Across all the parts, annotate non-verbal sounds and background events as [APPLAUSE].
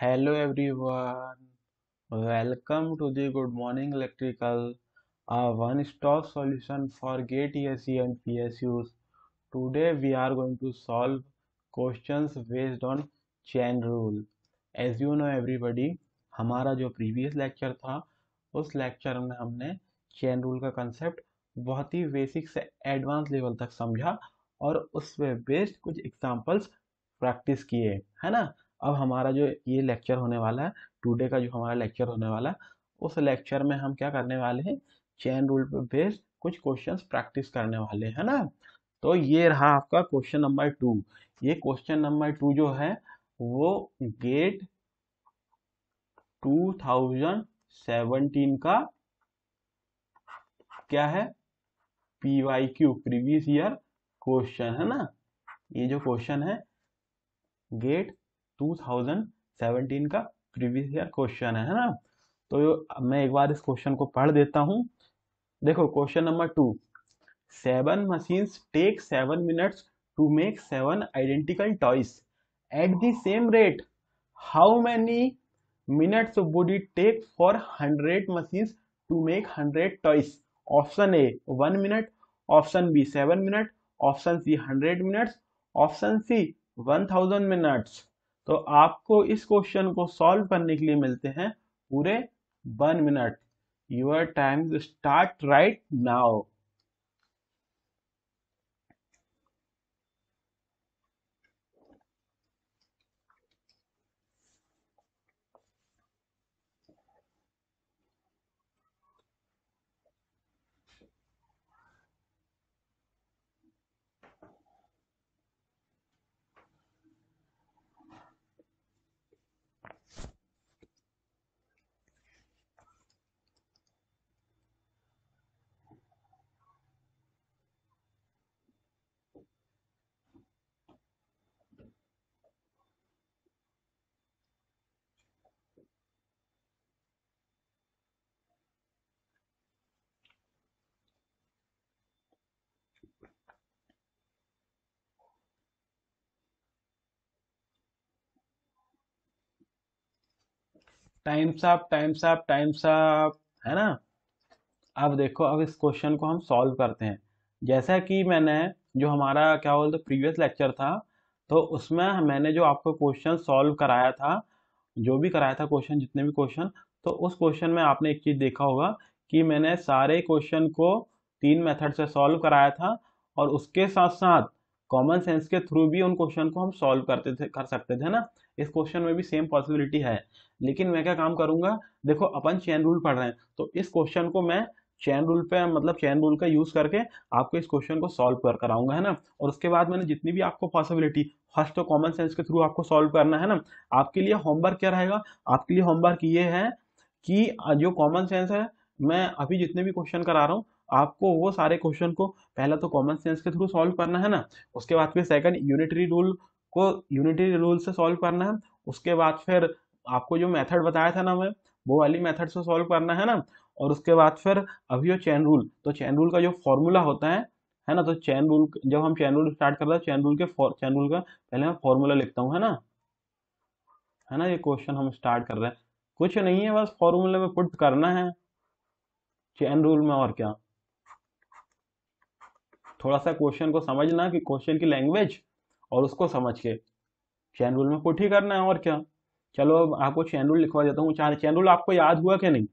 hello everyone welcome to the good morning electrical uh one stop solution for GATE ESC and PSUs today we are going to solve questions based on chain rule as you know everybody हमारा जो previous lecture था उस lecture में हमने चैन rule का concept बहुत ही basic से एडवांस लेवल तक समझा और उसमें बेस्ड कुछ एग्जाम्पल्स प्रैक्टिस किए है ना अब हमारा जो ये लेक्चर होने वाला है टूडे का जो हमारा लेक्चर होने वाला है उस लेक्चर में हम क्या करने वाले हैं चैन रूल पर बेस्ड कुछ क्वेश्चन प्रैक्टिस करने वाले हैं ना तो ये रहा आपका क्वेश्चन नंबर टू ये क्वेश्चन नंबर टू जो है वो गेट 2017 का क्या है P Y Q previous year question है ना ये जो क्वेश्चन है गेट 2017 का प्रीवियस ईयर क्वेश्चन है ना तो मैं एक बार इस क्वेश्चन को पढ़ देता हूँ देखो question number two seven machine take seven minutes to make seven identical toys at the same rate how many minutes would it take for hundred machine to make hundred toys option A one minute option B seven minute option C hundred minutes option C one thousand minutes तो आपको इस question को solve करने के लिए मिलते हैं पूरे one minute your time start right now time's up time's up time's up है ना अब देखो अब इस क्वेश्चन को हम सॉल्व करते हैं जैसा कि मैंने जो हमारा क्या बोलते प्रीवियस लेक्चर था तो उसमें मैंने जो आपको क्वेश्चन सॉल्व कराया था जो भी कराया था क्वेश्चन जितने भी क्वेश्चन तो उस क्वेश्चन में आपने एक चीज़ देखा होगा कि मैंने सारे क्वेश्चन को तीन मेथड से सॉल्व कराया था और उसके साथ साथ कॉमन सेंस के थ्रू भी उन क्वेश्चन को हम सॉल्व करते थे कर सकते थे ना इस क्वेश्चन में भी सेम पॉसिबिलिटी है लेकिन मैं क्या काम करूंगा देखो अपन चैन रूल पढ़ रहे हैं तो इस क्वेश्चन को मैं चैन रूल पे मतलब चैन रूल का यूज करके आपको इस क्वेश्चन को सॉल्व कर कराऊंगा है ना और उसके बाद मैंने जितनी भी आपको पॉसिबिलिटी फर्स्ट तो कॉमन सेंस के थ्रू आपको सॉल्व करना है ना आपके लिए होमवर्क क्या रहेगा आपके लिए होमवर्क ये है कि जो कॉमन सेंस है मैं अभी जितने भी क्वेश्चन करा रहा हूँ आपको वो सारे क्वेश्चन को पहला तो कॉमन सेंस के थ्रू सॉल्व करना है ना उसके बाद फिर सेकंड यूनिटरी रूल को यूनिटी रूल से सॉल्व करना है उसके बाद फिर आपको जो मेथड बताया था ना मैं वो वाली मेथड से सॉल्व करना है ना और उसके बाद फिर अभी वो चैन रूल तो चैन रूल का जो फॉर्मूला होता है है ना तो चैन रूल जब हम चैन रूल स्टार्ट कर रहे हैं चैन रूल के चैन रूल का पहले मैं फॉर्मूला लिखता हूँ है ना है ना ये क्वेश्चन हम स्टार्ट कर रहे हैं कुछ नहीं है बस फॉर्मूले में पुट करना है चैन रूल में और क्या थोड़ा सा क्वेश्चन को समझना कि क्वेश्चन की लैंग्वेज और उसको समझ के चैन रूल में पुट ही करना है और क्या चलो अब आपको चैन रूल लिखवा देता हूँ चार चैन रूल आपको याद हुआ क्या नहीं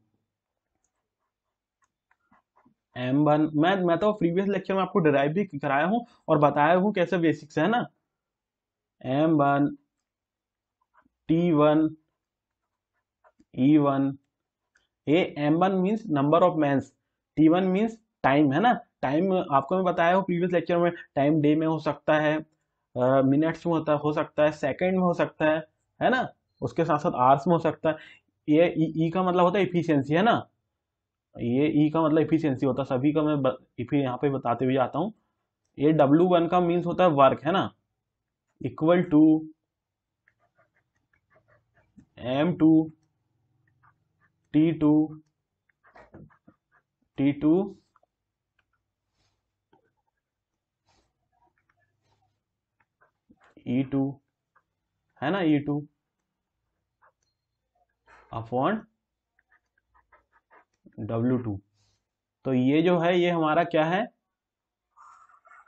एम वन मैं मैं तो प्रीवियस लेक्चर में आपको डिराइव भी कराया हूँ और बताया हूँ कैसे बेसिक्स e है ना M one T one E one A M one means number of mans T one means time है ना टाइम आपको मैं बताया हूँ प्रीवियस लेक्चर में टाइम डे में हो सकता है मिनट्स में होता है हो सकता है सेकेंड में हो सकता है है ना उसके साथ साथ आर्स में हो सकता है ये ई e, e का मतलब होता है इफिशियंसी है ना ये ई e का मतलब इफिशियंसी होता है सभी का मैं फिर यहाँ पे बताते हुए आता हूँ ये डब्ल्यू वन का मीन्स होता है वर्क है ना equal to M two T two T two E e two है ना E two upon W two तो ये जो है ये हमारा क्या है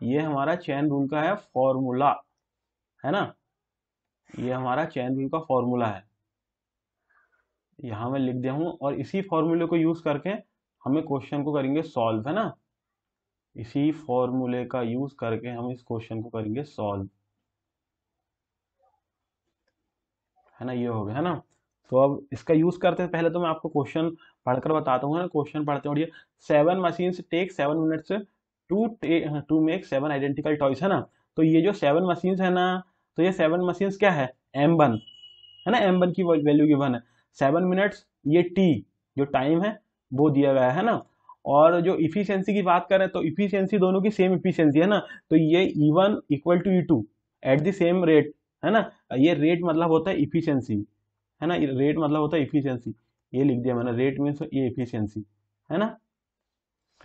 ये हमारा चैन रूल का है फॉर्मूला है ना ये हमारा चैन रूल का फॉर्मूला है यहां मैं लिख दिया हूं और इसी फॉर्मूले को यूज करके हमें क्वेश्चन को करेंगे सॉल्व है ना इसी फॉर्मूले का यूज करके हम इस क्वेश्चन को करेंगे सॉल्व है ना ये हो गया है ना तो अब इसका यूज करते हैं पहले तो मैं आपको क्वेश्चन पढ़कर बताता हूँ क्वेश्चन पढ़ते हैं seven machine take seven minute to to make seven identical toys है ना तो ये जो सेवन मशीन है ना तो ये सेवन मशीन क्या है एम वन है ना एम वन की वैल्यू गिवन है सेवन मिनट्स ये टी जो टाइम है वो दिया गया है ना और जो इफिशियंसी की बात करें तो इफिशियंसी दोनों की सेम इफिशियंसी है ना तो ये E one equal to E two at the same rate है ना ये रेट मतलब होता है इफिशियंसी है ना रेट मतलब होता है इफिशियंसी ये लिख दिया मैंने रेट मीन्स ये इफिशियंसी है ना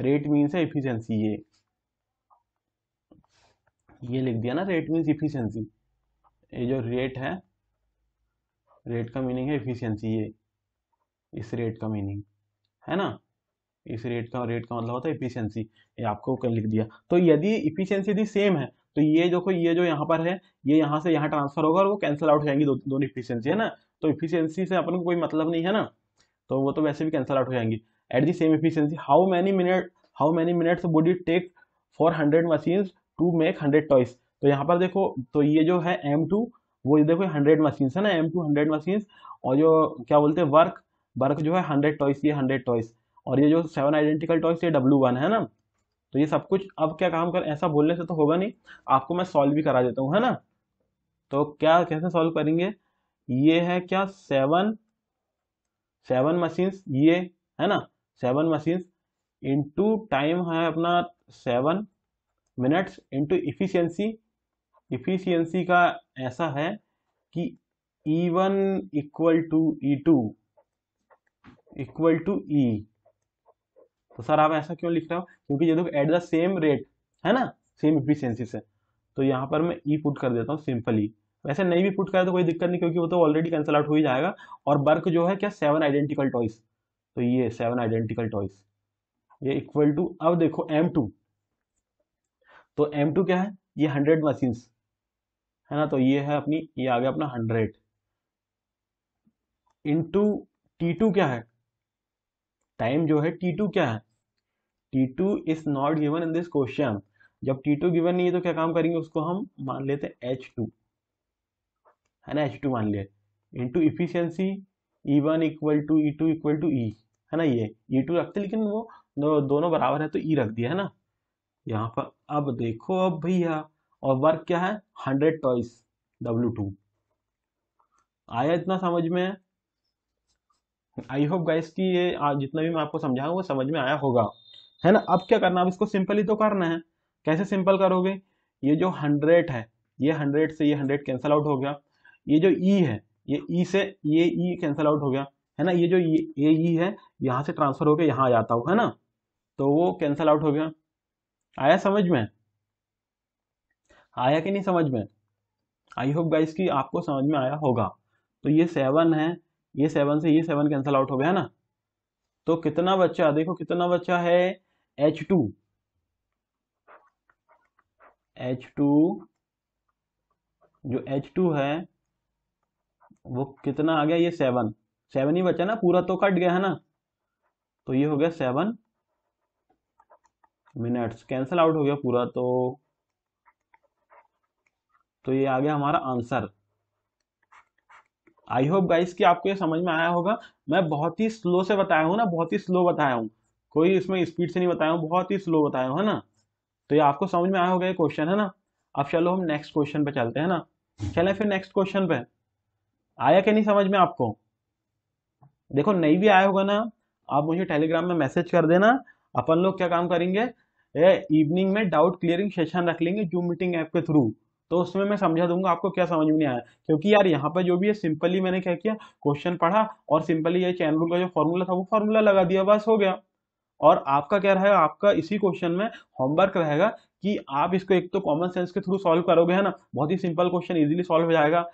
रेट मीन्स है इफिशियंसी ये ये लिख दिया ना रेट मीन्स इफिशियंसी ये जो रेट है रेट का मीनिंग है इफिशियंसी ये इस रेट का मीनिंग है ना इस रेट का रेट का मतलब होता है इफिशियंसी ये आपको लिख दिया तो यदि इफिशियंसी यदि सेम है तो ये देखो ये जो यहाँ पर है ये यहाँ से यहाँ ट्रांसफर होगा और वो कैंसिल आउट हो जाएंगी दो, दोनों इफिशियंसी है ना तो इफिशियंसी से अपन को कोई मतलब नहीं है ना तो वो तो वैसे भी कैंसिल आउट हो जाएंगी at the same efficiency how many minute how many minutes would it take for hundred machine to make hundred toys तो यहाँ पर देखो तो ये जो है एम टू वो देखो हंड्रेड मशीन है ना एम टू हंड्रेड मशीन और जो क्या बोलते हैं वर्क वर्क जो है हंड्रेड टॉयस ये हंड्रेड टॉइस और ये जो सेवन आइडेंटिकल टॉइस ये डब्ल्यू वन है ना तो ये सब कुछ अब क्या काम कर ऐसा बोलने से तो होगा नहीं आपको मैं सॉल्व भी करा देता हूँ है ना तो क्या कैसे सॉल्व करेंगे ये है क्या सेवन सेवन मशीन्स ये है ना सेवन मशीन्स इंटू टाइम है अपना seven minutes into efficiency efficiency का ऐसा है कि E one equal to E two equal to E तो सर आप ऐसा क्यों लिख रहे हो क्योंकि ये देखो एट द सेम रेट है ना सेम इफिशियंसी से तो यहाँ पर मैं ई e पुट कर देता हूँ सिंपली वैसे नहीं भी पुट करें तो कोई दिक्कत नहीं क्योंकि वो तो ऑलरेडी कैंसिल आउट हो ही जाएगा और बर्क जो है क्या सेवन आइडेंटिकल टॉइस तो ये सेवन आइडेंटिकल टॉयस ये इक्वल टू अब देखो एम टू तो एम टू क्या है ये हंड्रेड मशीन्स है ना तो ये है अपनी ये आ गया अपना हंड्रेड इंटू टी टू क्या है टाइम जो है टी टू क्या है T two is not given in this question जब टी टू गिवन नहीं है तो क्या काम करेंगे उसको हम मान लेते हैं एच टू है ना एच टू मान लिया into efficiency E one equal to E two equal to E है ना ये ई e टू रखते लेकिन वो दो, दोनों बराबर है तो ई e रख दिया है ना यहाँ पर अब देखो अब भैया और वर्क क्या है हंड्रेड टॉइस डब्ल्यू टू आया इतना समझ में आई होप गाइस कि ये जितना भी मैं आपको समझाऊँ वो समझ में आया होगा है ना अब क्या करना अब इसको सिंपल ही तो करना है कैसे सिंपल करोगे ये जो हंड्रेड है ये हंड्रेड से ये हंड्रेड कैंसल आउट हो गया ये जो ई e है ये ई e से ये ई e आउट हो गया है ना ये जो ये ई e है यहाँ से ट्रांसफर होकर यहाँ आ जाता हूँ है ना तो वो कैंसल आउट हो गया आया समझ में आया कि नहीं समझ में आई होप गाइस कि आपको समझ में आया होगा तो ये सेवन है ये सेवन से ये सेवन कैंसिल आउट हो गया ना तो कितना बच्चा देखो कितना बच्चा है एच टू एच टू जो एच टू है वो कितना आ गया ये सेवन सेवन ही बचा ना पूरा तो कट गया है ना तो ये हो गया सेवन मिनट्स कैंसिल आउट हो गया पूरा तो तो ये आ गया हमारा आंसर आई होप गाइस कि आपको ये समझ में आया होगा मैं बहुत ही स्लो से बताया हूँ ना बहुत ही स्लो बताया हूँ कोई इसमें स्पीड से नहीं बताया हूँ बहुत ही स्लो बताया हूँ है ना तो ये आपको समझ में आया होगा ये क्वेश्चन है ना अब चलो हम नेक्स्ट क्वेश्चन पे चलते हैं ना चले फिर नेक्स्ट क्वेश्चन पे आया क्या नहीं समझ में आपको देखो नहीं भी आया होगा ना आप मुझे टेलीग्राम में मैसेज कर देना अपन लोग क्या काम करेंगे इवनिंग में डाउट क्लियरिंग सेशन रख लेंगे जूम मीटिंग ऐप के थ्रू तो उसमें मैं समझा दूंगा आपको क्या समझ में नहीं आया क्योंकि यार यहाँ पर जो भी है सिंपली मैंने क्या किया क्वेश्चन पढ़ा और सिंपली ये चैन रूल का जो फॉर्मूला था वो फॉर्मूला लगा दिया बस हो गया और आपका क्या रहेगा आपका इसी क्वेश्चन में होमवर्क रहेगा कि आप इसको एक तो कॉमन सेंस के थ्रू सॉल्व करोगे है ना बहुत ही सिंपल क्वेश्चन इजीली सॉल्व हो जाएगा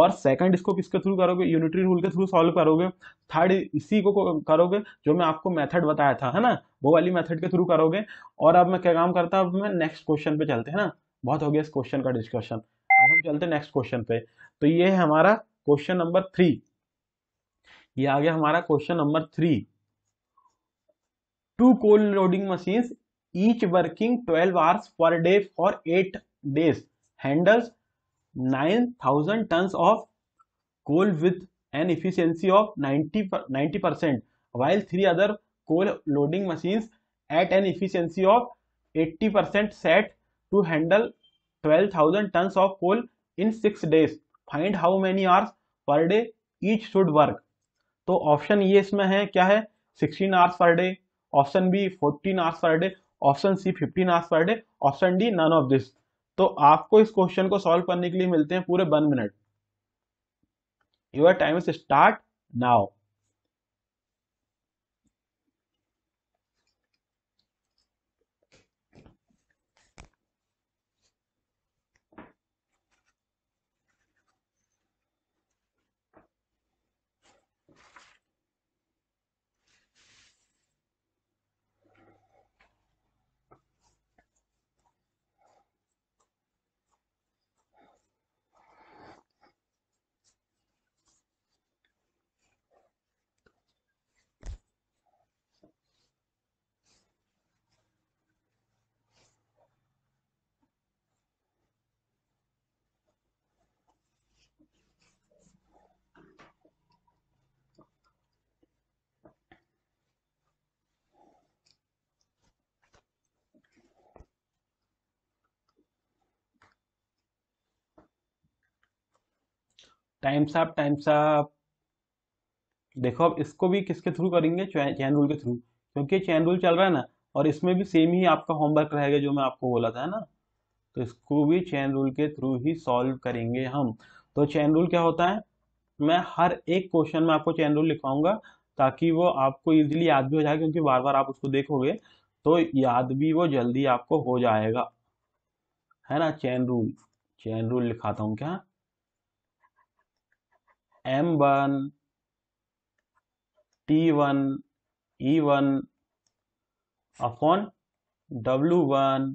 और सेकंड इसको किसके थ्रू करोगे यूनिटरी रूल के थ्रू सॉल्व करोगे थर्ड इसी को करोगे जो मैं आपको मेथड बताया था है ना वो वाली मेथड के थ्रू करोगे और अब मैं क्या काम करता अब मैं नेक्स्ट क्वेश्चन पे चलते हैं ना बहुत हो गया इस क्वेश्चन का डिस्कशन अब हम चलते नेक्स्ट क्वेश्चन पे तो ये है हमारा क्वेश्चन नंबर थ्री ये आ गया हमारा question number three two coal loading machine each working twelve hours per day for eight days handles nine thousand ton of coal with an efficiency of 90 90 percent while three other coal loading machines at an efficiency of 80 percent to handle 12,000 ton of coal in six days find how many hours per day each should work तो option ये इसमें है क्या है 16 hours per day option B 14 hours per day option C 15 hours per day option D none of this तो आपको इस question को सॉल्व करने के लिए मिलते हैं पूरे one minute your time start now times आप टाइम्स आप देखो अब इसको भी किसके थ्रू करेंगे चैन रूल के थ्रू क्योंकि चैन रूल चल रहा है ना और इसमें भी सेम ही आपका होमवर्क रहेगा जो मैं आपको बोला था ना तो इसको भी चैन रूल के थ्रू ही सॉल्व करेंगे हम तो चैन रूल क्या होता है मैं हर एक क्वेश्चन में आपको चैन रूल लिखवाऊंगा ताकि वो आपको इजीली याद भी हो जाए क्योंकि बार बार आप उसको देखोगे तो याद भी वो जल्दी आपको हो जाएगा है ना चैन रूल चैन रूल लिखाता हूँ क्या M one T one E one upon W one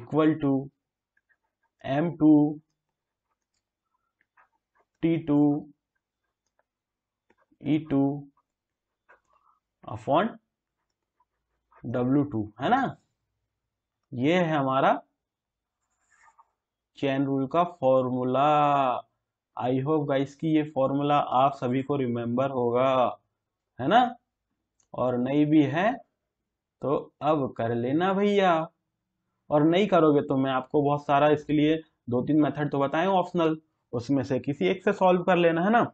equal to M two T two E two upon W two है ना ये है हमारा चैन रूल का फॉर्मूला आई होप गाइस कि ये फॉर्मूला आप सभी को रिमेम्बर होगा है ना और नहीं भी है तो अब कर लेना भैया और नहीं करोगे तो मैं आपको बहुत सारा इसके लिए दो तीन मेथड तो बताए ऑप्शनल उसमें से किसी एक से सॉल्व कर लेना है ना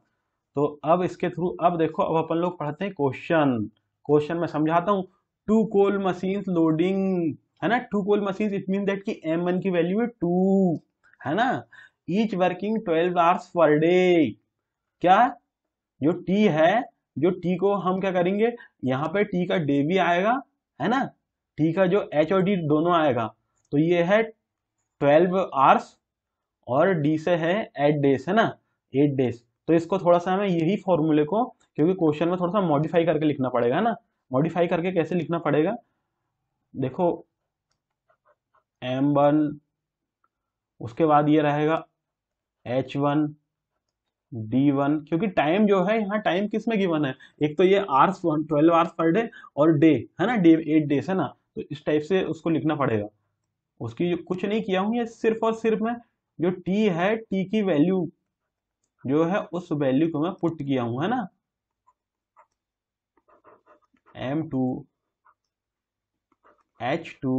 तो अब इसके थ्रू अब देखो अब अपन लोग पढ़ते हैं क्वेश्चन क्वेश्चन में समझाता हूँ टू कोल मशीन लोडिंग है ना two coal machine it mean that की एम एन की वैल्यू है टू है ना each working twelve hours per day क्या जो टी है जो टी को हम क्या करेंगे यहाँ पे टी का डे भी आएगा है ना टी का जो एच और डी दोनों आएगा तो ये है ट्वेल्व आवर्स और डी से है एट डेज है ना एट डेज तो इसको थोड़ा सा हमें यही फॉर्मूले को क्योंकि क्वेश्चन में थोड़ा सा मॉडिफाई करके लिखना पड़ेगा है ना मॉडिफाई करके कैसे लिखना पड़ेगा देखो एम वन उसके बाद ये रहेगा एच वन डी वन क्योंकि टाइम जो है यहाँ टाइम किस में गिवन है एक तो ये hours twelve hours per day और डे है ना डे एट डेज है ना तो इस टाइप से उसको लिखना पड़ेगा उसकी कुछ नहीं किया हूँ ये सिर्फ और सिर्फ मैं जो टी है टी की वैल्यू जो है उस वैल्यू को मैं पुट किया हूं है ना M two H two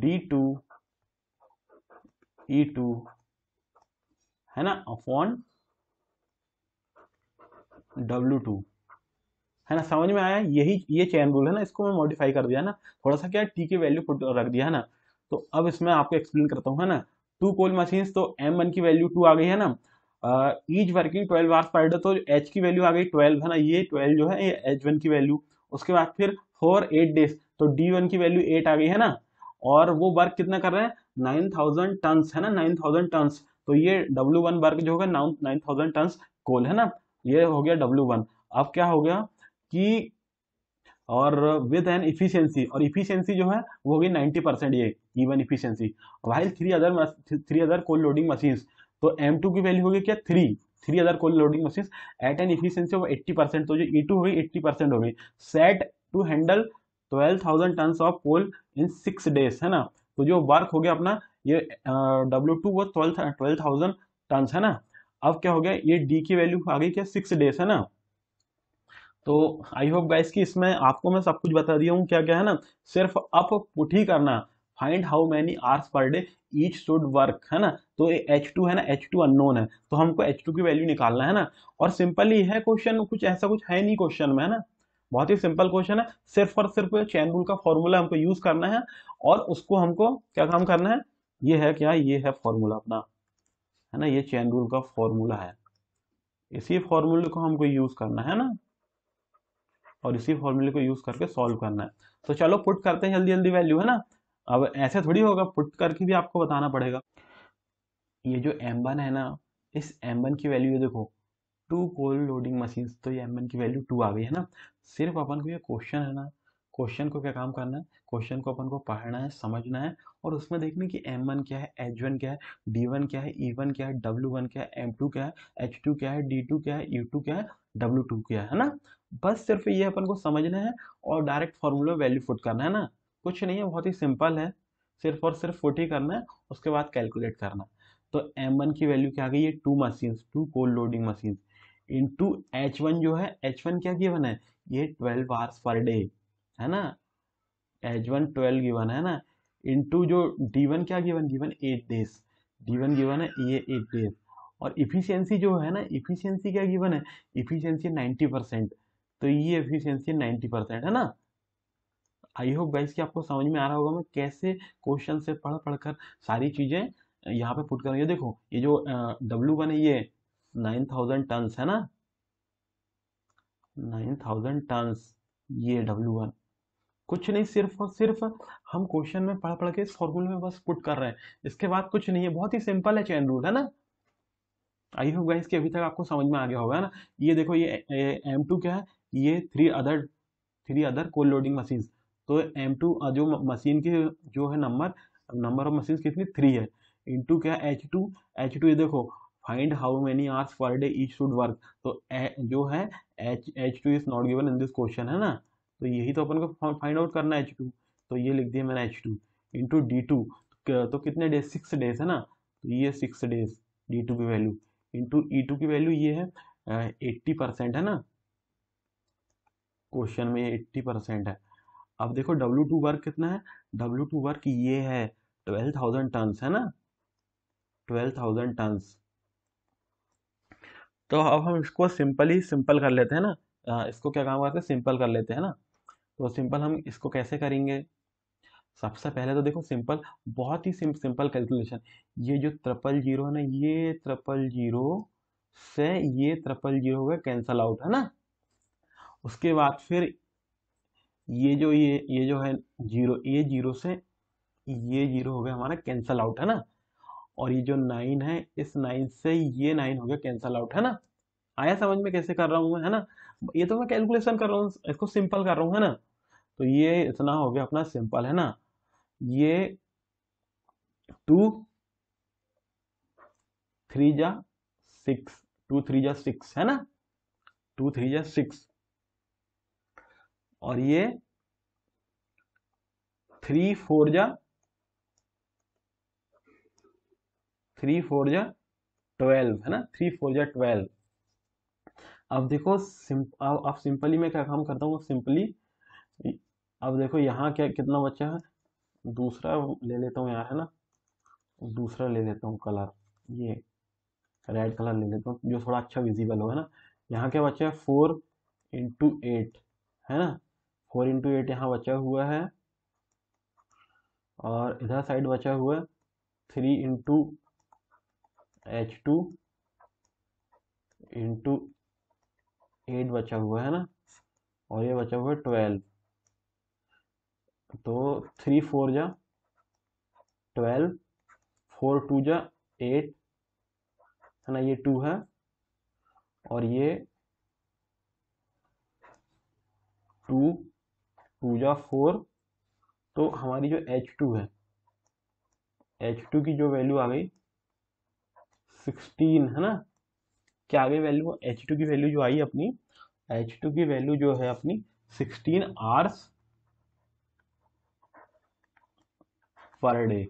D two E e two है ना अपॉन डब्ल्यू टू है ना समझ में आया यही ये चैन रूल है ना इसको मैं मॉडिफाई कर दिया ना थोड़ा सा क्या टी की वैल्यू रख दिया है ना तो अब इसमें आपको एक्सप्लेन करता हूँ है ना टू कोल मशीन तो एम वन की वैल्यू टू आ गई है ना each working twelve hours per day तो एच की वैल्यू आ गई ट्वेल्व है ना ये ट्वेल्व जो है एच वन की वैल्यू उसके बाद फिर फोर एट डेज तो डी वन की वैल्यू एट आ गई है ना और वो वर्क कितना कर रहे हैं नाइन थाउजेंड टन है ना नाइन थाउजेंड टन तो ये डब्ल्यू वन बार जो होगा now nine thousand ton coal है ना ये हो गया डब्ल्यू वन अब क्या हो गया कि और विद एन इफिशियंसी और इफिशियंसी जो है वो होगी 90 परसेंट ये even efficiency while three other three other coal loading machine तो एम टू की वैल्यू होगी क्या three three other coal loading machine at an efficiency of eighty percent तो जो ई टू होगी एट्टी परसेंट होगी set to handle twelve thousand ton of coal in six days है ना तो जो वर्क हो गया अपना ये डब्ल्यू टू वो ट्वेल्थ ट्वेल्व थाउजेंड टन है ना अब क्या हो गया ये डी की वैल्यू आ गई क्या सिक्स डेज है ना तो आई होप गाइस कि इसमें आपको मैं सब कुछ बता दिया हूँ क्या क्या है ना सिर्फ अप पुट ही करना find how many hours per day each should work है ना तो एच टू है ना एच टू अनोन है तो हमको एच टू की वैल्यू निकालना है ना और सिंपली है क्वेश्चन कुछ ऐसा कुछ है नहीं क्वेश्चन में है ना बहुत ही सिंपल क्वेश्चन है सिर्फ और सिर्फ चैन रूल का फॉर्मूला हमको यूज करना है और उसको हमको क्या काम करना है ये है क्या ये है फॉर्मूला अपना है ना ये चैन रूल का फॉर्मूला है इसी फॉर्मूले को हमको यूज करना है ना और इसी फॉर्मूले को यूज करके सॉल्व करना है तो चलो पुट करते हैं जल्दी जल्दी वैल्यू है ना अब ऐसे थोड़ी होगा पुट करके भी आपको बताना पड़ेगा ये जो एम वन है ना इस एम वन की वैल्यू देखो टू कोल लोडिंग मशीन तो ये एम की वैल्यू टू आ गई है ना सिर्फ अपन को ये क्वेश्चन है ना क्वेश्चन को क्या काम करना है क्वेश्चन को अपन को पढ़ना है समझना है और उसमें देखने की एम वन क्या है एच वन क्या है डी वन क्या है ई वन क्या है डब्ल्यू वन क्या है एम टू क्या है एच टू क्या है डी टू क्या है यू टू क्या है डब्ल्यू टू क्या है ना बस सिर्फ ये अपन को समझना है और डायरेक्ट फॉर्मूला वैल्यू फुट करना है ना कुछ नहीं है बहुत ही सिंपल है सिर्फ और सिर्फ फुट ही करना है उसके बाद कैलकुलेट करना है तो एम वन की वैल्यू क्या आ गई है two machines two coal loading machines into H one जो है एच वन क्या गिवन है ये ट्वेल्व आवर्स पर डे है ना एच वन ट्वेल्व गिवन है ना इंटू जो डी वन क्या given given eight days D one given है ये एट डेज और इफिशियंसी जो है ना इफिशियंसी क्या गिवन है इफिशियंसी नाइन्टी परसेंट तो ये इफिशियंसी नाइन्टी परसेंट है ना आई होप गाइस कि आपको समझ में आ रहा होगा मैं कैसे क्वेश्चन से पढ़ पढ़ कर सारी चीज़ें यहाँ पे पुट करूँ ये देखो ये जो डब्ल्यू वन है ये नाइन थाउजेंड टन्स है ना नाइन थाउजेंड टन्स ये डब्ल्यू वन कुछ नहीं सिर्फ और सिर्फ हम क्वेश्चन में पढ़ पढ़ के इस फॉर्मूले में बस पुट कर रहे हैं इसके बाद कुछ नहीं है बहुत ही सिंपल है चैन रूल है ना आई होप गाइस कि अभी तक आपको समझ में आ गया होगा ना ये देखो ये एम टू क्या है ये three other three other coal loading machine तो एम टू जो मशीन की जो है नंबर नंबर ऑफ मशीन कितनी थ्री है इंटू क्या एच टू एच टू ये देखो find how many hours per day each should work तो ए, जो है H H two is not given in this question है ना तो यही तो अपन को फाइंड आउट करना है एच टू तो ये लिख दिया मैंने H two into D two तो कितने डेज सिक्स डेज है ना तो ये सिक्स डेज डी टू की वैल्यू इंटू ई टू की वैल्यू ये है एट्टी परसेंट है ना क्वेश्चन में एट्टी परसेंट है अब देखो डब्ल्यू टू वर्क कितना है डब्ल्यू टू वर्क ये है ट्वेल्व थाउजेंड टन्स है ना ट्वेल्व थाउजेंड टन्स तो अब हम इसको सिंपली सिंपल कर लेते हैं ना इसको क्या काम करते हैं सिंपल कर लेते हैं ना तो सिंपल हम इसको कैसे करेंगे सबसे पहले तो देखो सिंपल बहुत ही सिंप, सिंपल कैलकुलेशन ये जो ट्रिपल जीरो है ना ये ट्रिपल जीरो से ये ट्रिपल जीरो का कैंसल आउट है ना उसके बाद फिर ये जो ये ये जो है जीरो ये जीरो से ये जीरो हो गया हमारा कैंसल आउट है ना और ये जो नाइन है इस नाइन से ये नाइन हो गया कैंसल आउट है ना आया समझ में कैसे कर रहा हूँ है ना ये तो मैं कैलकुलेशन कर रहा हूँ इसको सिंपल कर रहा हूँ है ना तो ये इतना हो गया अपना सिंपल है ना ये टू थ्री जा सिक्स टू थ्री जा सिक्स है ना टू थ्री जा सिक्स और ये थ्री फोर जा थ्री फोर या ट्वेल्व है ना थ्री फोर या ट्वेल्व अब देखो सिंप, अब, सिंपली मैं क्या काम करता हूँ सिंपली अब देखो यहाँ क्या कितना बच्चा है दूसरा ले लेता हूँ यहाँ है ना दूसरा ले लेता हूँ कलर ये रेड कलर ले लेता हूँ जो थोड़ा अच्छा विजिबल हो है ना यहाँ क्या बच्चा है फोर इंटू एट है ना फोर इंटू एट यहाँ बचा हुआ है और इधर साइड बचा हुआ है three into H two into eight बचा हुआ है ना और ये बचा हुआ है ट्वेल्व तो थ्री फोर जा ट्वेल्व फोर टू जा एट है ना ये टू है और ये टू टू जा फोर तो हमारी जो एच टू है एच टू की जो वैल्यू आ गई सिक्सटीन है ना क्या आ गई वैल्यू एच टू की वैल्यू जो आई अपनी एच टू की वैल्यू जो है अपनी सिक्सटीन आर्स पर डे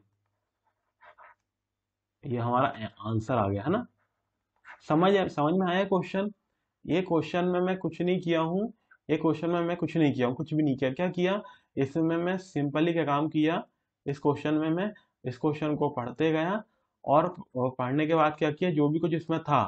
ये हमारा आंसर आ गया है ना समझ समझ में आया क्वेश्चन ये क्वेश्चन में मैं कुछ नहीं किया हूं ये क्वेश्चन में मैं कुछ नहीं किया हूं कुछ भी नहीं किया क्या किया इसमें मैं सिंपली क्या काम किया इस क्वेश्चन में मैं इस क्वेश्चन को पढ़ते गया और पढ़ने के बाद क्या किया जो भी कुछ इसमें था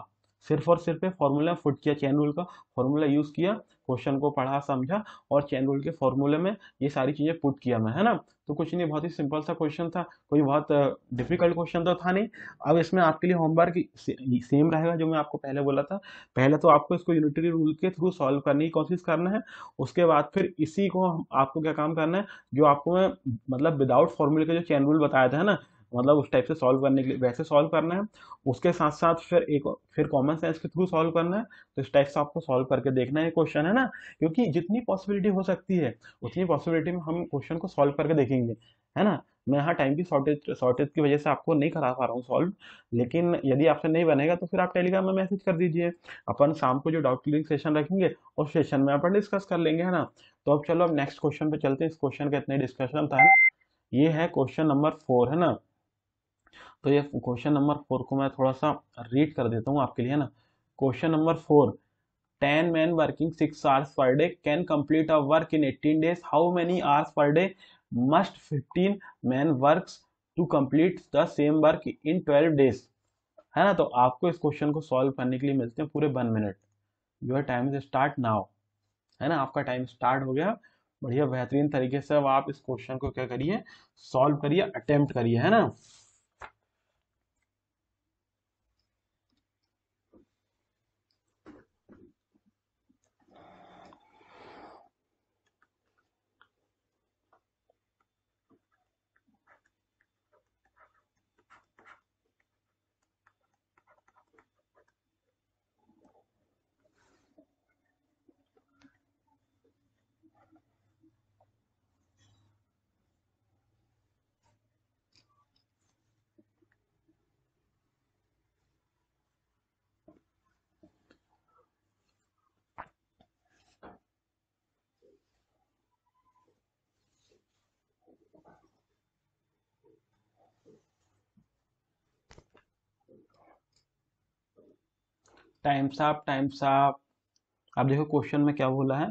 सिर्फ और सिर्फ फॉर्मूला फुट किया चैन रूल का फॉर्मूला यूज़ किया क्वेश्चन को पढ़ा समझा और चैन रूल के फॉर्मूले में ये सारी चीज़ें पुट किया मैं है ना तो कुछ नहीं बहुत ही सिंपल सा क्वेश्चन था कोई बहुत डिफिकल्ट क्वेश्चन तो था नहीं अब इसमें आपके लिए होमवर्क से, सेम रहेगा जो मैं आपको पहले बोला था पहले तो आपको इसको यूनिटरी रूल के थ्रू सॉल्व करने की कोशिश करना है उसके बाद फिर इसी को आपको क्या काम करना है जो आपको मैं मतलब विदाउट फॉर्मूले का जो चैन रूल बताया था ना मतलब उस टाइप से सॉल्व करने के लिए वैसे सॉल्व करना है उसके साथ साथ फिर एक फिर कॉमन सेंस के थ्रू सॉल्व करना है तो इस टाइप से आपको सॉल्व करके देखना है क्वेश्चन है ना क्योंकि जितनी पॉसिबिलिटी हो सकती है उतनी पॉसिबिलिटी में हम क्वेश्चन को सॉल्व करके देखेंगे है ना मैं यहाँ टाइम की शॉर्टेज शॉर्टेज की वजह से आपको नहीं करा पा रहा हूँ सॉल्व लेकिन यदि आपसे नहीं बनेगा तो फिर आप टेलीग्राम में मैसेज कर दीजिए अपन शाम को जो डाउट क्लियरिंग सेशन रखेंगे उस सेशन में अपन डिस्कस कर लेंगे है ना तो अब चलो अब नेक्स्ट क्वेश्चन पे चलते हैं इस क्वेश्चन का इतना डिस्कशन था ये है क्वेश्चन नंबर फोर है ना तो ये क्वेश्चन नंबर फोर को मैं थोड़ा सा रीड कर देता हूँ आपके लिए ना question number four ten man working six hours per day can complete a work in eighteen days how many hours per day must fifteen man work to complete the same work in twelve days है ना तो आपको इस question को solve करने के लिए मिलते हैं पूरे one minute your time is start now है ना आपका टाइम स्टार्ट हो गया बढ़िया बेहतरीन तरीके से अब आप इस क्वेश्चन को क्या करिए सॉल्व करिए अटेम्प्ट करिए है ना टाइम्स ऑफ टाइम्स ऑफ आप देखो क्वेश्चन में क्या बोला है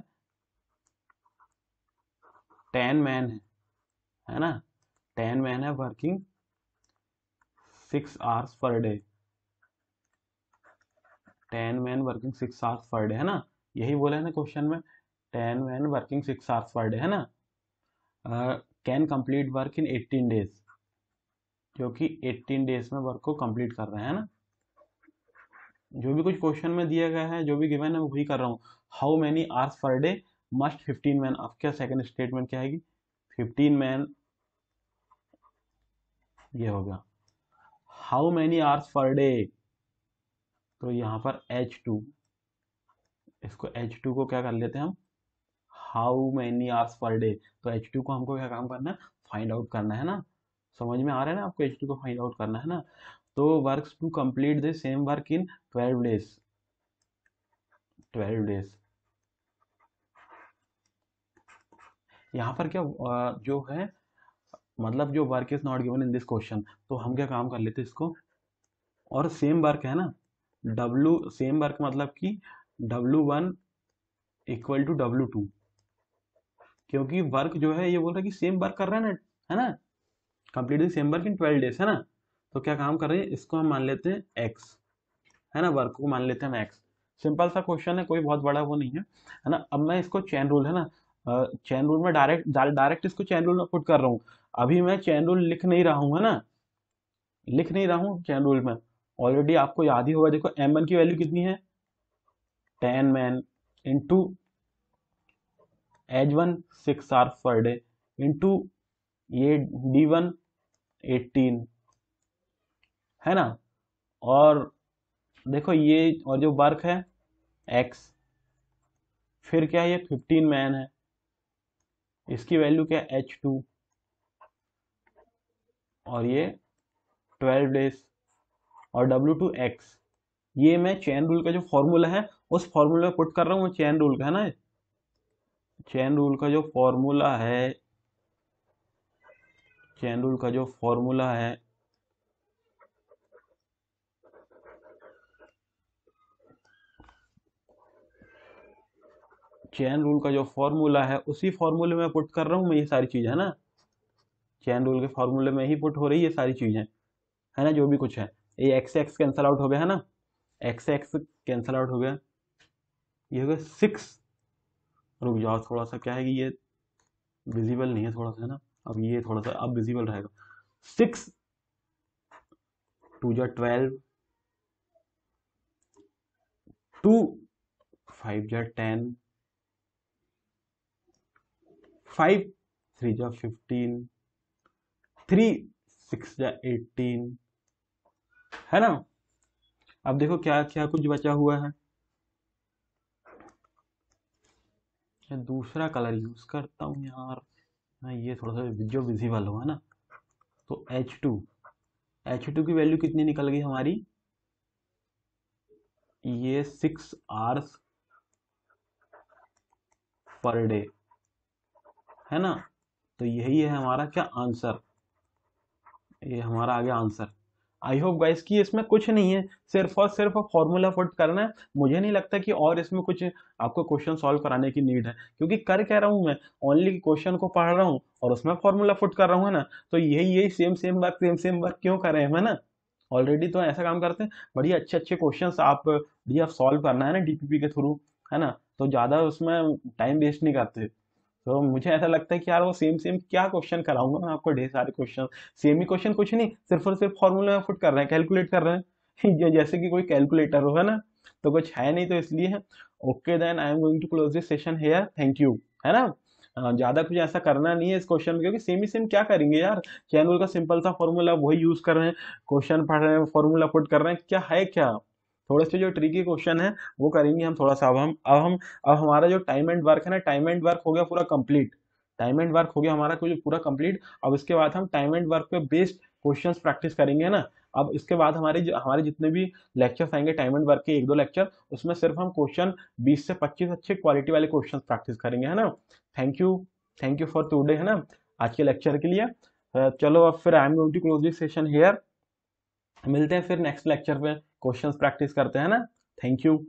टेन मैन है है ना टेन मैन है working six hours per day ten man working six hours per day है ना यही बोला है ना क्वेश्चन में ten man working six hours per day है ना can complete work in eighteen days क्योंकि एट्टीन एटीन डेज में वर्क को कंप्लीट कर रहे हैं ना जो भी कुछ क्वेश्चन में दिया गया है जो भी गिवन है वही कर रहा हूँ how many hours per day must fifteen man क्या सेकेंड स्टेटमेंट क्या है फिफ्टीन मैन ये हो गया how many hours per day तो यहाँ पर एच टू इसको एच टू को क्या कर लेते हैं हम how many hours per day तो एच टू को हमको क्या काम करना है फाइंड आउट करना है ना समझ में आ रहा है ना आपको एच टू को फाइंड आउट करना है ना तो works to complete the same work in twelve days twelve days यहाँ पर क्या जो है मतलब जो work is not given in this question तो हम क्या काम कर लेते इसको और सेम वर्क है ना डब्लू सेम वर्क मतलब कि W one equal to W two क्योंकि वर्क जो है ये बोल रहा है कि सेम वर्क कर रहा है ना है ना complete same work in twelve days है ना तो क्या काम कर रही है इसको हम मान लेते हैं एक्स है ना वर्क को मान लेते हैं हम एक्स सिंपल सा क्वेश्चन है कोई बहुत बड़ा वो नहीं है है ना अब मैं इसको चैन रूल है ना चैन रूल में डायरेक्ट डायरेक्ट इसको चैन रूल में पुट कर रहा हूँ अभी मैं चैन रूल लिख नहीं रहा हूँ है ना लिख नहीं रहा हूँ चैन रूल में ऑलरेडी आपको याद ही होगा देखो एम की वैल्यू कितनी है ten man into H one six hour per day into ये डी वन एटीन है ना और देखो ये और जो वर्क है एक्स फिर क्या है ये फिफ्टीन मैन है इसकी वैल्यू क्या है एच टू और ये ट्वेल्व डेज और डब्ल्यू टू एक्स ये मैं चैन रूल का जो फॉर्मूला है उस फॉर्मूला में पुट कर रहा हूँ चैन रूल का है ना चैन रूल का जो फॉर्मूला है चैन रूल का जो फॉर्मूला है चैन रूल का जो फॉर्मूला है उसी फॉर्मूले में पुट कर रहा हूँ मैं ये सारी चीज़ है ना चैन रूल के फॉर्मूले में ही पुट हो रही है सारी चीज़ें है ना जो भी कुछ है ये एक्स एक्स कैंसल आउट हो गया है ना एक्स एक्स कैंसल आउट हो गया ये हो गया सिक्स रुक जाओ थोड़ा सा क्या है कि ये विजिबल नहीं है थोड़ा सा है ना अब ये थोड़ा सा अब विजिबल रहेगा सिक्स टू जो ट्वेल्व टू फाइव जो टेन फाइव थ्री जा फिफ्टीन थ्री सिक्स जा एटीन है ना अब देखो क्या क्या कुछ बचा हुआ है दूसरा कलर यूज करता हूँ यार ना ये थोड़ा सा जो विजिबल हुआ ना तो एच टू एच टू की वैल्यू कितनी निकल गई हमारी ये सिक्स आर्स पर डे है ना तो यही है हमारा क्या आंसर ये हमारा आगे आंसर आई होप गाइस कि इसमें कुछ नहीं है सिर्फ और सिर्फ फॉर्मूला फुट करना है मुझे नहीं लगता कि और इसमें कुछ आपको क्वेश्चन सॉल्व कराने की नीड है क्योंकि कर कह रहा हूँ मैं ओनली क्वेश्चन को पढ़ रहा हूँ और उसमें फॉर्मूला फुट कर रहा हूँ है ना तो यही यही same same work same same work क्यों कर रहे हैं है ना ऑलरेडी तो ऐसा काम करते हैं बड़ी अच्छे अच्छे क्वेश्चन आप बढ़िया सॉल्व करना है ना डीपीपी के थ्रू है ना तो ज़्यादा उसमें टाइम वेस्ट नहीं करते तो मुझे ऐसा लगता है कि यार वो सेम सेम क्या क्वेश्चन कराऊंगा मैं आपको ढेर सारे क्वेश्चन सेम ही क्वेश्चन कुछ नहीं सिर्फ और सिर्फ फॉर्मूला में फुट कर रहे हैं कैलकुलेट कर रहे हैं [LAUGHS] जैसे कि कोई कैलकुलेटर हो है ना तो कुछ है नहीं तो इसलिए okay then I am going to close this session here thank you है ना ज़्यादा कुछ ऐसा करना नहीं है इस क्वेश्चन में क्योंकि सेम ही सेम क्या करेंगे यार चैनल का सिंपल सा फॉर्मूला वही यूज़ कर रहे हैं क्वेश्चन पढ़ रहे हैं फॉर्मूला फुट कर रहे हैं क्या है क्या थोड़े से जो ट्रिकी क्वेश्चन है वो करेंगे हम थोड़ा सा अब हम अब हम अब हमारा जो टाइम एंड वर्क है ना टाइम एंड वर्क हो गया पूरा कंप्लीट टाइम एंड वर्क हो गया हमारा कुछ पूरा कंप्लीट अब इसके बाद हम टाइम एंड वर्क पे बेस्ड क्वेश्चंस प्रैक्टिस करेंगे ना अब इसके बाद हमारे हमारे जितने भी लेक्चर्स आएंगे टाइम एंड वर्क के एक दो लेक्चर उसमें सिर्फ हम क्वेश्चन बीस से पच्चीस अच्छे क्वालिटी वाले क्वेश्चन प्रैक्टिस करेंगे है ना thank you thank you for today है ना आज के लेक्चर के लिए चलो अब फिर I am going to close this session here मिलते हैं फिर नेक्स्ट लेक्चर में क्वेश्चंस प्रैक्टिस करते हैं ना थैंक यू